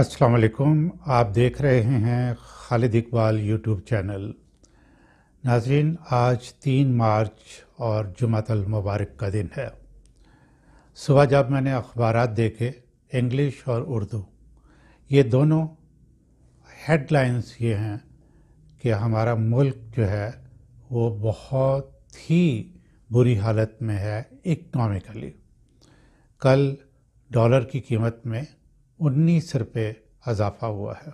असलकुम आप देख रहे हैं खालिद इकबाल यूट्यूब चैनल नाजरीन आज तीन मार्च और जुमातल मुबारक का दिन है सुबह जब मैंने अखबार देखे इंग्लिश और उर्दू ये दोनों हेडलाइंस ये हैं कि हमारा मुल्क जो है वो बहुत ही बुरी हालत में है इकनॉमिकली कल डॉलर की कीमत में उन्नीस रुपये इजाफा हुआ है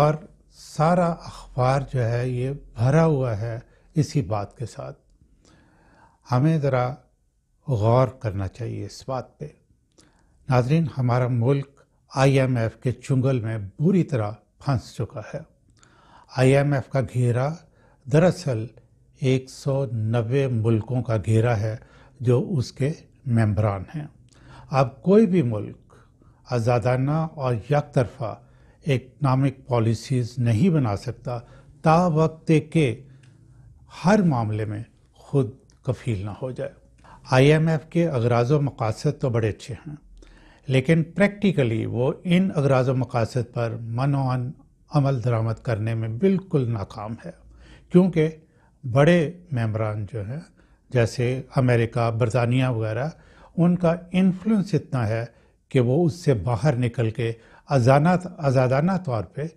और सारा अखबार जो है ये भरा हुआ है इसी बात के साथ हमें ज़रा गौर करना चाहिए इस बात पे नाजरीन हमारा मुल्क आईएमएफ के चुंगल में बुरी तरह फंस चुका है आईएमएफ का घेरा दरअसल 190 मुल्कों का घेरा है जो उसके मेम्बरान हैं अब कोई भी मुल्क आज़ादाना और यक तरफा इकनॉमिक पॉलिसीज़ नहीं बना सकता ता वक्त के हर मामले में खुद कफील ना हो जाए आईएमएफ के अगराज मकासद तो बड़े अच्छे हैं लेकिन प्रैक्टिकली वो इन अगराज व मकासद पर मन वन अमल दरामद करने में बिल्कुल नाकाम है क्योंकि बड़े मम्बरान जो हैं जैसे अमेरिका बरतानिया वगैरह उनका इन्फ्लुएंस इतना है कि वो उससे बाहर निकल के आजाना आज़ादाना तौर पे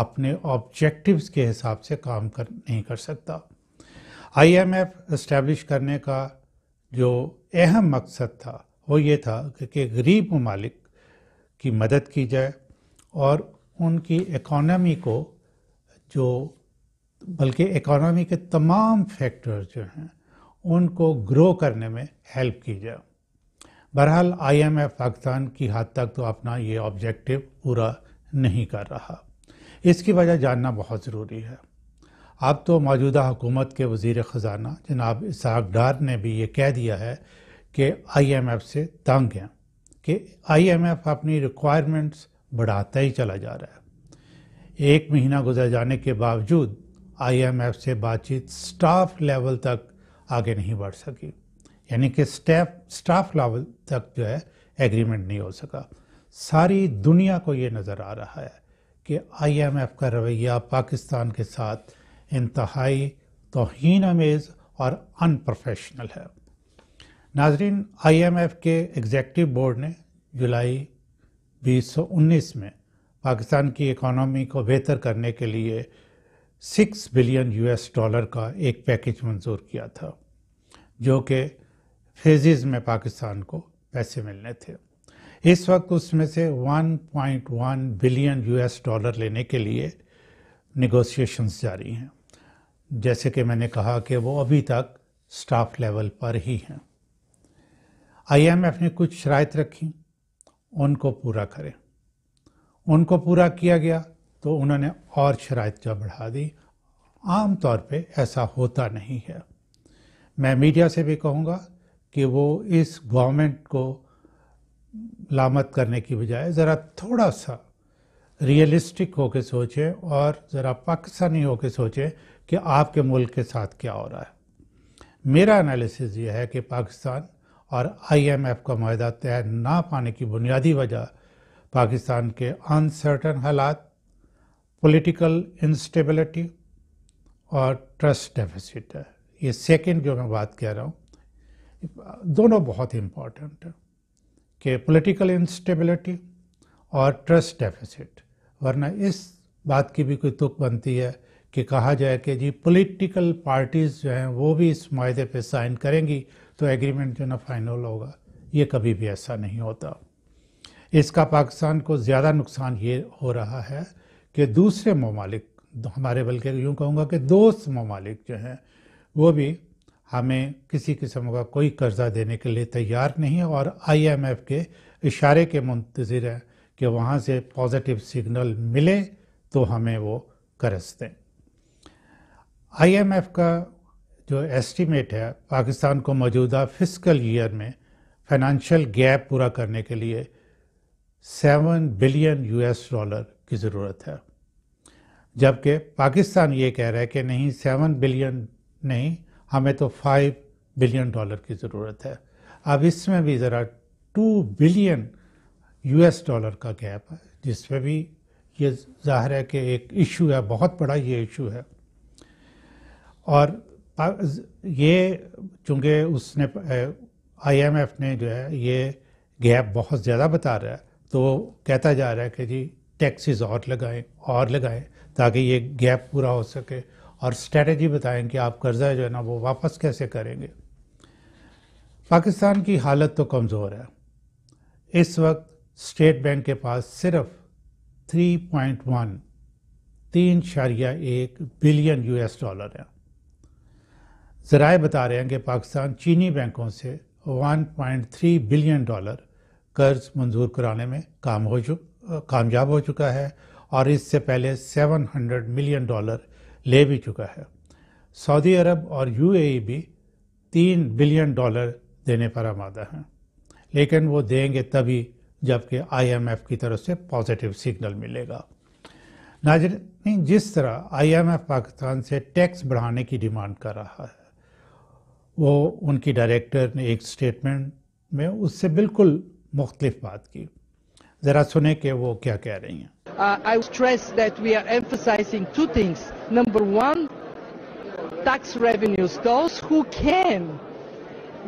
अपने ऑब्जेक्टिव्स के हिसाब से काम कर नहीं कर सकता आईएमएफ इस्टेब्लिश करने का जो अहम मकसद था वो ये था कि, कि गरीब ममालिक की मदद की जाए और उनकी इकॉनमी को जो बल्कि इकोनॉमी के तमाम फैक्टर्स जो हैं उनको ग्रो करने में हेल्प की जाए बहरहाल आईएमएफ पाकिस्तान की हद तक तो अपना ये ऑब्जेक्टिव पूरा नहीं कर रहा इसकी वजह जानना बहुत ज़रूरी है अब तो मौजूदा हुकूमत के वजीर ख़जाना जनाब इसहाक डार ने भी ये कह दिया है कि आईएमएफ से तंग हैं कि आईएमएफ अपनी रिक्वायरमेंट्स बढ़ाता ही चला जा रहा है एक महीना गुजर जाने के बावजूद आईएमएफ से बातचीत स्टाफ लेवल तक आगे नहीं बढ़ सकी यानी कि स्टेफ स्टाफ लेवल तक जो है एग्रीमेंट नहीं हो सका सारी दुनिया को ये नज़र आ रहा है कि आईएमएफ का रवैया पाकिस्तान के साथ इंतहाई तोहन आमेज़ और अनप्रोफेशनल है नाजरीन आईएमएफ के एग्जेक्टिव बोर्ड ने जुलाई 2019 में पाकिस्तान की इकोनॉमी को बेहतर करने के लिए सिक्स बिलियन यूएस डॉलर का एक पैकेज मंजूर किया था जो कि फेजेज में पाकिस्तान को पैसे मिलने थे इस वक्त उसमें से 1.1 बिलियन यूएस डॉलर लेने के लिए निगोशिएशंस जारी हैं जैसे कि मैंने कहा कि वो अभी तक स्टाफ लेवल पर ही हैं आईएमएफ ने कुछ शरात रखी उनको पूरा करें उनको पूरा किया गया तो उन्होंने और शरात जो बढ़ा दी आम तौर पे ऐसा होता नहीं है मैं मीडिया से भी कहूँगा कि वो इस गवर्नमेंट को लामत करने की बजाय ज़रा थोड़ा सा रियलिस्टिक होकर सोचें और ज़रा पाकिस्तानी होकर सोचें कि आपके मुल्क के साथ क्या हो रहा है मेरा एनालिसिस ये है कि पाकिस्तान और आईएमएफ का माहा तय ना पाने की बुनियादी वजह पाकिस्तान के अनसर्टन हालात पॉलिटिकल इंस्टेबिलिटी और ट्रस्ट डेफिसिट है ये सेकंड जो मैं बात कह रहा हूँ दोनों बहुत इम्पॉर्टेंट है कि पॉलिटिकल इंस्टेबिलिटी और ट्रस्ट डेफिसिट वरना इस बात की भी कोई तुक बनती है कि कहा जाए कि जी पॉलिटिकल पार्टीज़ जो हैं वो भी इस माहे पे साइन करेंगी तो एग्रीमेंट जो ना फाइनल होगा ये कभी भी ऐसा नहीं होता इसका पाकिस्तान को ज़्यादा नुकसान ये हो रहा है कि दूसरे ममालिक हमारे बल्कि यूँ कहूँगा कि दोस्त ममालिक जो हैं वो भी हमें किसी किस्म का कोई कर्जा देने के लिए तैयार नहीं है और आईएमएफ के इशारे के मुंतज़र हैं कि वहाँ से पॉजिटिव सिग्नल मिले तो हमें वो कर्ज दें आईएमएफ का जो एस्टीमेट है पाकिस्तान को मौजूदा फिस्कल ईयर में फाइनेंशियल गैप पूरा करने के लिए सेवन बिलियन यूएस डॉलर की ज़रूरत है जबकि पाकिस्तान ये कह रहा है कि नहीं सेवन बिलियन नहीं हमें तो फाइव बिलियन डॉलर की ज़रूरत है अब इसमें भी ज़रा टू बिलियन यूएस डॉलर का गैप है जिसमें भी ये जाहिर है कि एक इशू है बहुत बड़ा ये इशू है और ये चूँकि उसने आईएमएफ ने जो है ये गैप बहुत ज़्यादा बता रहा है तो कहता जा रहा है कि जी टैक्सेस और लगाएं और लगाएं ताकि ये गैप पूरा हो सके और स्ट्रेटजी बताएं कि आप कर्जा जो है ना वो वापस कैसे करेंगे पाकिस्तान की हालत तो कमज़ोर है इस वक्त स्टेट बैंक के पास सिर्फ 3.1 तीन शारिया एक बिलियन यूएस डॉलर है ज़राए बता रहे हैं कि पाकिस्तान चीनी बैंकों से 1.3 बिलियन डॉलर कर्ज मंजूर कराने में काम हो चु कामयाब हो चुका है और इससे पहले 700 मिलियन डॉलर ले भी चुका है सऊदी अरब और यूएई भी तीन बिलियन डॉलर देने पर आमादा हैं लेकिन वो देंगे तभी जबकि आईएमएफ की तरफ से पॉजिटिव सिग्नल मिलेगा नाजरीन जिस तरह आईएमएफ पाकिस्तान से टैक्स बढ़ाने की डिमांड कर रहा है वो उनकी डायरेक्टर ने एक स्टेटमेंट में उससे बिल्कुल मुख्तलिफ बात की Uh, I सुने stress that we are emphasizing two things. Number one, tax revenues, those who can,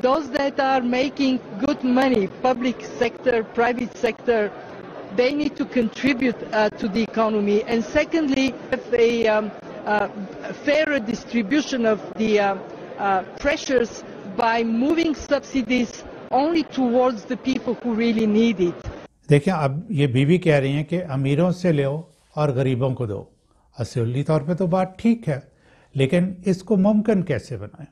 those that are making good money, public sector, private sector, they need to contribute uh, to the economy. And secondly, a um, uh, fairer distribution of the pressures by moving subsidies only towards the people who really need it. देखिए अब ये बीवी कह रही हैं कि अमीरों से लो और गरीबों को दो असली तौर पे तो बात ठीक है लेकिन इसको मुमकिन कैसे बनाएं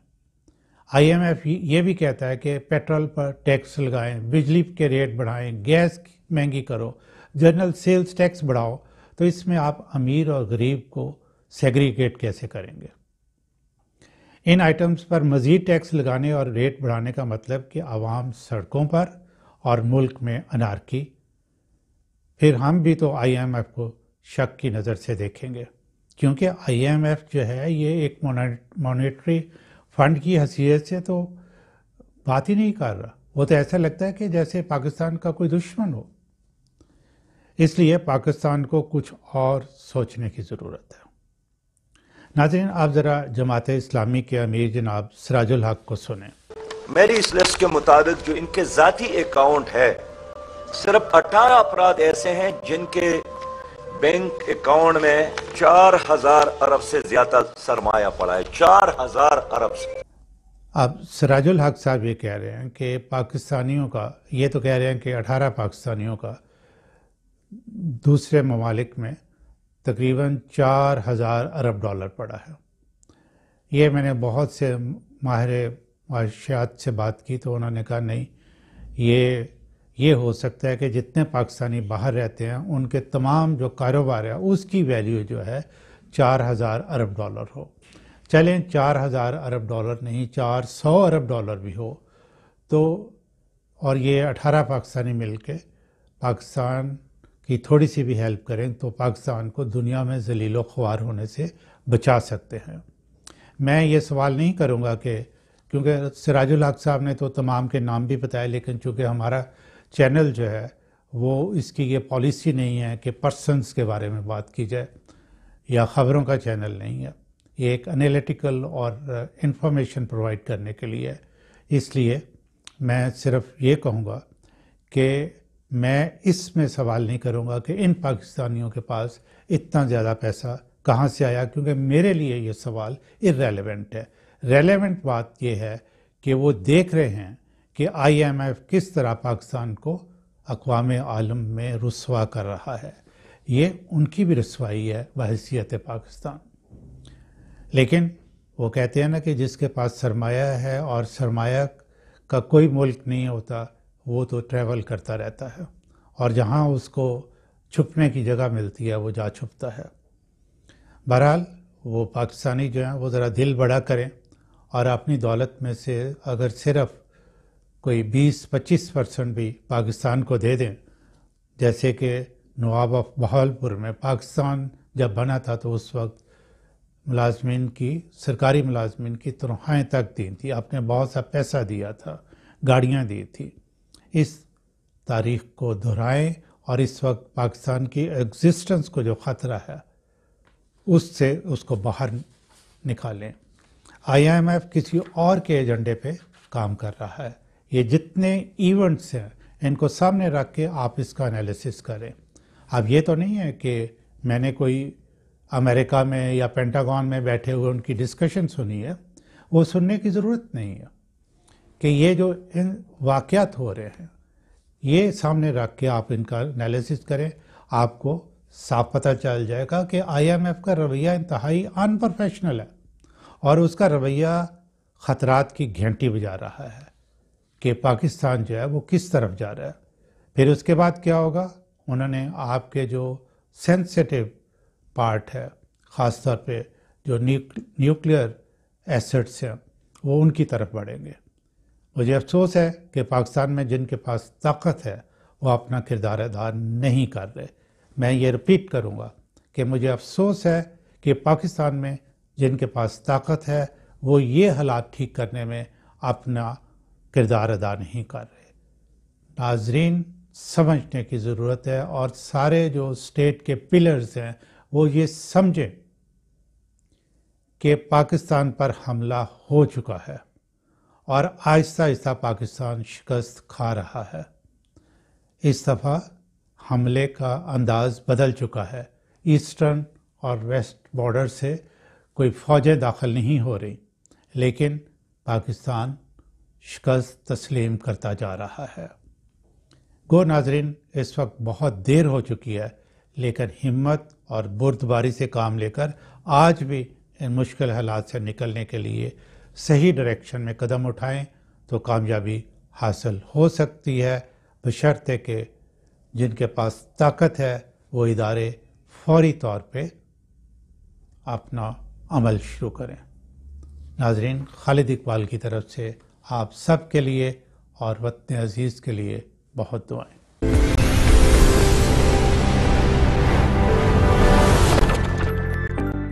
आईएमएफ ये भी कहता है कि पेट्रोल पर टैक्स लगाएं बिजली के रेट बढ़ाएं गैस महंगी करो जनरल सेल्स टैक्स बढ़ाओ तो इसमें आप अमीर और गरीब को सेग्रीगेट कैसे करेंगे इन आइटम्स पर मज़ीद टैक्स लगाने और रेट बढ़ाने का मतलब कि आवाम सड़कों पर और मुल्क में अनारकी फिर हम भी तो आईएमएफ को शक की नज़र से देखेंगे क्योंकि आईएमएफ जो है ये एक मोनिट्री फंड की हैसियत से तो बात ही नहीं कर रहा वो तो ऐसा लगता है कि जैसे पाकिस्तान का कोई दुश्मन हो इसलिए पाकिस्तान को कुछ और सोचने की ज़रूरत है नाजरीन आप ज़रा जमात इस्लामी के अमीर जनाब सराजुल हक को सुने मेरी इस लिस्ट के मुताबिक जो इनके ज़ाती अकाउंट है सिर्फ अठारह अपराध ऐसे हैं जिनके बैंक अकाउंट में चार हजार अरब से ज्यादा सरमाया पड़ा है चार हजार अरब से अब सिराजुल हक साहब ये कह रहे हैं कि पाकिस्तानियों का ये तो कह रहे हैं कि अठारह पाकिस्तानियों का दूसरे ममालिक में तकरीबन चार हज़ार अरब डॉलर पड़ा है ये मैंने बहुत से माहिर माशियात से बात की तो उन्होंने कहा नहीं ये ये हो सकता है कि जितने पाकिस्तानी बाहर रहते हैं उनके तमाम जो कारोबार है उसकी वैल्यू जो है चार हज़ार अरब डॉलर हो चलें चार हज़ार अरब डॉलर नहीं चार सौ अरब डॉलर भी हो तो और ये अठारह पाकिस्तानी मिल के पाकिस्तान की थोड़ी सी भी हेल्प करें तो पाकिस्तान को दुनिया में जलीलो ख्वार होने से बचा सकते हैं मैं ये सवाल नहीं करूँगा कि क्योंकि सिराजुल हक साहब ने तो तमाम के नाम भी बताए लेकिन चूँकि हमारा चैनल जो है वो इसकी ये पॉलिसी नहीं है कि पर्सनस के बारे में बात की जाए या ख़बरों का चैनल नहीं है ये एक एनालिटिकल और इंफॉर्मेशन uh, प्रोवाइड करने के लिए है इसलिए मैं सिर्फ ये कहूँगा कि मैं इसमें सवाल नहीं करूँगा कि इन पाकिस्तानियों के पास इतना ज़्यादा पैसा कहाँ से आया क्योंकि मेरे लिए ये सवाल इरेलीवेंट है रेलेवेंट बात यह है कि वो देख रहे हैं कि आईएमएफ किस तरह पाकिस्तान को अकवाम आलम में रसवा कर रहा है ये उनकी भी रसवाई है बहसीत पाकिस्तान लेकिन वो कहते हैं ना कि जिसके पास सरमाया है और सरमाया का कोई मुल्क नहीं होता वो तो ट्रैवल करता रहता है और जहाँ उसको छुपने की जगह मिलती है वो जा छुपता है बहरहाल वो पाकिस्तानी जो हैं वो ज़रा दिल बड़ा करें और अपनी दौलत में से अगर सिर्फ़ कोई 20-25 परसेंट भी पाकिस्तान को दे दें जैसे कि नवाब ऑफ बहावलपुर में पाकिस्तान जब बना था तो उस वक्त मुलाजमीन की सरकारी मुलाजमीन की तनख्वाहें तक दी थी आपने बहुत सा पैसा दिया था गाड़ियाँ दी थी इस तारीख को दोहराएं और इस वक्त पाकिस्तान की एग्जिस्टेंस को जो ख़तरा है उससे उसको बाहर निकालें आईएमएफ किसी और के एजेंडे पे काम कर रहा है ये जितने इवेंट्स हैं इनको सामने रख के आप इसका एनालिसिस करें अब ये तो नहीं है कि मैंने कोई अमेरिका में या पेंटागॉन में बैठे हुए उनकी डिस्कशन सुनी है वो सुनने की ज़रूरत नहीं है कि ये जो इन वाक़ हो रहे हैं ये सामने रख के आप इनका एनालिसिस करें आपको साफ पता चल जाएगा कि आईएमएफ का रवैया इंतहाई अनप्रोफेशनल है और उसका रवैया ख़तरात की घंटी बजा रहा है कि पाकिस्तान जो है वो किस तरफ जा रहा है फिर उसके बाद क्या होगा उन्होंने आपके जो सेंसिटिव पार्ट है ख़ास तौर पे जो न्यूक्लियर एसेट्स हैं वो उनकी तरफ बढ़ेंगे मुझे अफसोस है कि पाकिस्तान में जिनके पास ताकत है वो अपना किरदार अदा नहीं कर रहे मैं ये रिपीट करूँगा कि मुझे अफसोस है कि पाकिस्तान में जिनके पास ताकत है वो ये हालात ठीक करने में अपना किरदार अदा नहीं कर रहे नाजरीन समझने की ज़रूरत है और सारे जो स्टेट के पिलर्स हैं वो ये समझें कि पाकिस्तान पर हमला हो चुका है और आहिस्ता आहिस्ता पाकिस्तान शिकस्त खा रहा है इस दफ़ा हमले का अंदाज़ बदल चुका है ईस्टर्न और वेस्ट बॉर्डर से कोई फ़ौजें दाखिल नहीं हो रही लेकिन पाकिस्तान शिकस्त तस्लीम करता जा रहा है गो नाजरीन इस वक्त बहुत देर हो चुकी है लेकिन हिम्मत और बुरदबारी से काम लेकर आज भी इन मुश्किल हालात से निकलने के लिए सही डायरेक्शन में कदम उठाएं तो कामयाबी हासिल हो सकती है बशर्ते कि जिनके पास ताकत है वो इदारे फौरी तौर पे अपना अमल शुरू करें नाजरीन खालिद इकबाल की तरफ से आप सब के लिए और वतन अज़ीज़ के लिए बहुत दुआएं